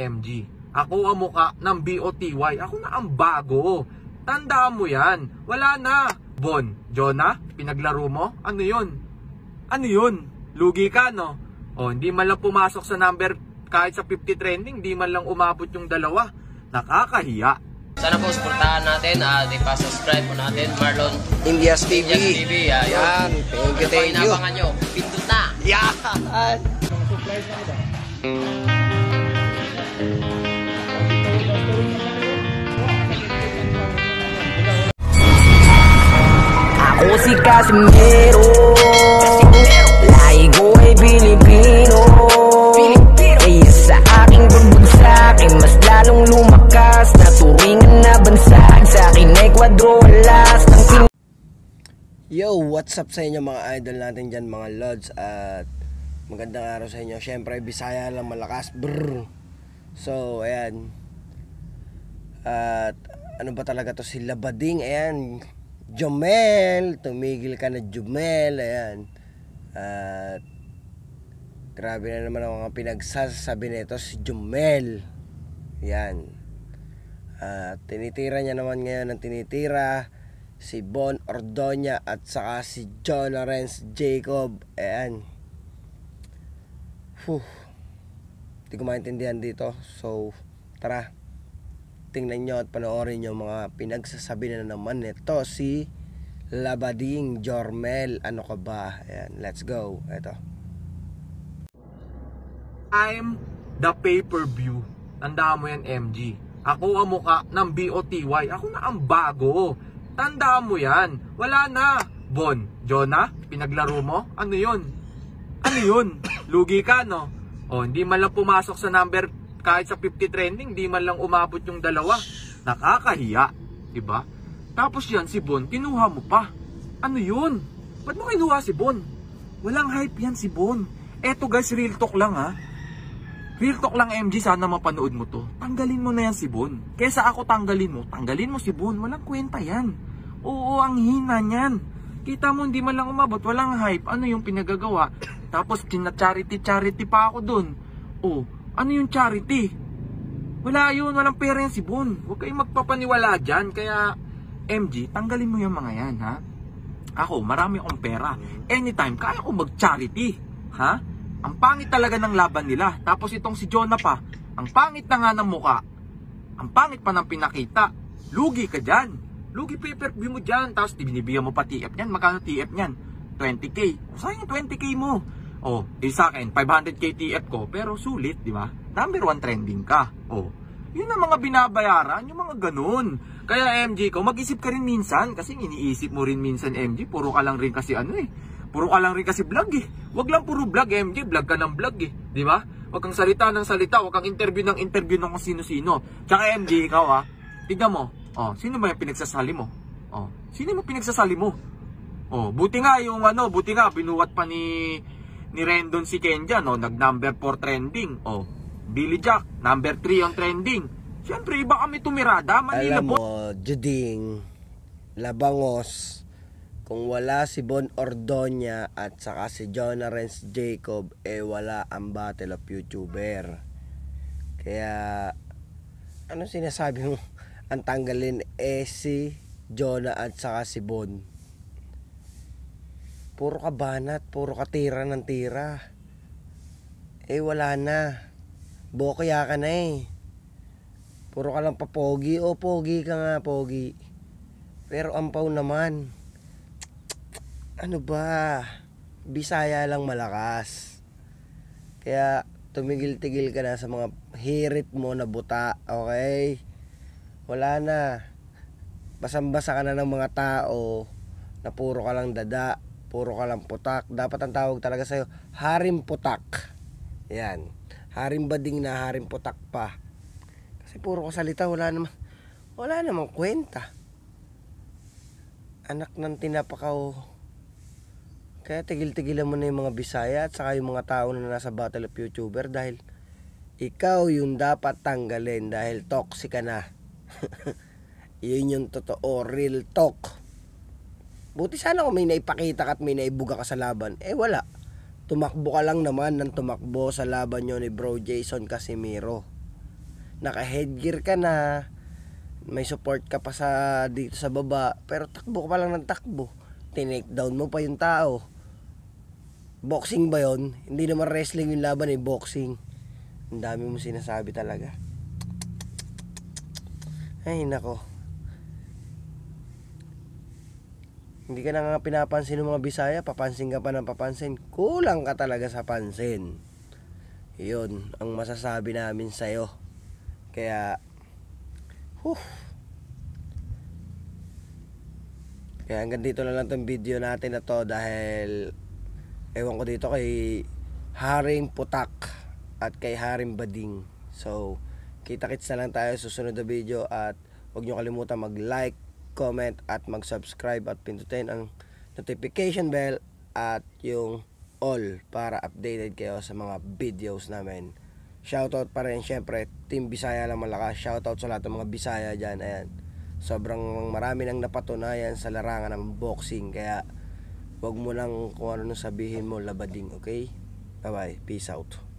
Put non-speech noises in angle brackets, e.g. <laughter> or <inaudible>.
MG. Ako ang muka ng BOTY. Ako na ang bago. Tandaan mo yan. Wala na. Bon, Jonah, pinaglaro mo? Ano yun? Ano yun? Lugi ka, no? O, oh, hindi man lang pumasok sa number kahit sa 50 trending, hindi man lang umabot yung dalawa. Nakakahiya. Sana po suportahan natin, uh, di pa subscribe po natin, Marlon. Indias TV. Indias TV, uh, ah, Thank you, thank you. Ano pa inabangan nyo? Pindot na. Yeah. Ang na ito. Ako si Casimero Laigo ko ay Pilipino Kaya sa aking pagbagsak Ay mas lalong lumakas Naturingan na bansag Sa akin ay kwadro alas Yo, what's up sa inyo mga idol natin dyan mga lods At magandang araw sa inyo Siyempre, Bisaya lang malakas Brrr. So, ayan At ano ba talaga to si Labading Ayan Jomel, tumigil ka na Jomel, ayan. At grabe na naman ang mga pinagsasabi nito si Jomel. Ayan. At tinitira niya naman ngayon ang tinitira si Bon Ordoña at saka si John Lawrence Jacob. Ayan. Fuh. Hindi ko maintindihan dito. So, tara tingnan nyo at panoorin yung mga pinagsasabi na naman nito si Labading Jormel. Ano ka ba? Ayan, let's go. Ito. I'm the pay-per-view. Tandaan mo yan, MG. Ako ang mukha ng BOTY. Ako na ang bago. Tandaan mo yan. Wala na. Bon, Jonah, pinaglaro mo? Ano yun? Ano yun? Lugi ka, no? O, hindi malang pumasok sa number kahit sa 50 trending, di man lang umabot yung dalawa. Nakakahiya, di ba? Tapos yan, si Bon, kinuha mo pa. Ano yun? Ba't mo kinuha si Bon? Walang hype yan si Bon. Eto guys, real talk lang ha. Real talk lang MG, sana mapanood mo to. Tanggalin mo na yan si Bon. Kesa ako tanggalin mo, tanggalin mo si Bon. Walang kwenta yan. Oo, ang hina niyan kita mo hindi man lang umabot, walang hype, ano yung pinagagawa? Tapos kina-charity-charity pa ako dun. Oo, oh, ano yung charity? Wala yun, walang pera yan si Bon. Huwag kayong magpapaniwala dyan. Kaya, MG, tanggalin mo yung mga yan, ha? Ako, marami akong pera. Anytime, kaya ko mag-charity. Ha? Ang pangit talaga ng laban nila. Tapos itong si Jonah pa, ang pangit na nga ng muka. Ang pangit pa ng pinakita. Lugi ka dyan. Lugi pay-per-view mo dyan. Tapos binibigyan mo pa TF niyan. Magkano TF niyan? 20k. Sayang 20k mo. Oh, isa sa akin, 500 KTF ko, pero sulit, di ba? Number 1 trending ka. Oh, yun ang mga binabayaran, yung mga ganun. Kaya MG ko, mag-isip ka rin minsan, kasi iniisip mo rin minsan MG, puro ka lang rin kasi ano eh. Puro ka lang rin kasi vlog eh. Huwag lang puro vlog MG, vlog ka ng vlog eh. Di ba? Huwag kang salita ng salita, huwag kang interview ng interview ng kung sino-sino. Tsaka MG, ikaw ah, tignan mo, oh, sino ba yung pinagsasali mo? Oh, sino mo pinagsasali mo? Oh, buti nga yung ano, buti nga binuwat pa ni ni Rendon si Kenja, no? Nag number 4 trending. O, oh, Billy Jack, number 3 on trending. Siyempre, iba kami tumirada. Manila nila Alam mo, Juding, Labangos, kung wala si Bon Ordoña at saka si John Renz Jacob, eh wala ang Battle of YouTuber. Kaya, ano sinasabi mo? Ang tanggalin eh si Jonah at saka si Bon. Puro ka banat, puro ka tira ng tira. Eh wala na. Bokya ka na eh. Puro ka lang papogi. O oh, pogi ka nga, pogi. Pero ampaw naman. Ano ba? Bisaya lang malakas. Kaya tumigil-tigil ka na sa mga hirit mo na buta, okay? Wala na. Basambasa ka na ng mga tao na puro ka lang dada, puro ka lang putak. Dapat ang tawag talaga sa'yo, harim putak. Yan. Harim bading na harim putak pa. Kasi puro ka salita, wala naman, wala naman kwenta. Anak ng tinapakaw. Kaya tigil-tigilan mo na yung mga Bisaya at saka yung mga tao na nasa Battle of YouTuber dahil ikaw yung dapat tanggalin dahil toxic ka na. <laughs> Yun yung totoo, real talk. Buti sana kung may naipakita ka at may naibuga ka sa laban. Eh wala. Tumakbo ka lang naman ng tumakbo sa laban nyo ni Bro Jason Casimiro. Naka-headgear ka na. May support ka pa sa dito sa baba. Pero takbo ka pa lang ng takbo. Tinake down mo pa yung tao. Boxing ba yon? Hindi naman wrestling yung laban eh. Boxing. Ang dami mo sinasabi talaga. Ay nako. Hindi ka na nga pinapansin ng mga Bisaya, papansin ka pa ng papansin. Kulang ka talaga sa pansin. Yun, ang masasabi namin sa'yo. Kaya, huh. Kaya hanggang dito na lang tong video natin na to dahil ewan ko dito kay Haring Putak at kay Haring Bading. So, kita-kits na lang tayo susunod na video at huwag nyo kalimutan mag-like, comment at mag-subscribe at pindutin ang notification bell at yung all para updated kayo sa mga videos namin. Shoutout pa rin syempre Team Bisaya lang malakas. Shoutout sa lahat ng mga Bisaya diyan. Ayan. Sobrang marami nang napatunayan sa larangan ng boxing. Kaya wag mo lang kung ano sabihin mo labading. Okay? Bye bye. Peace out.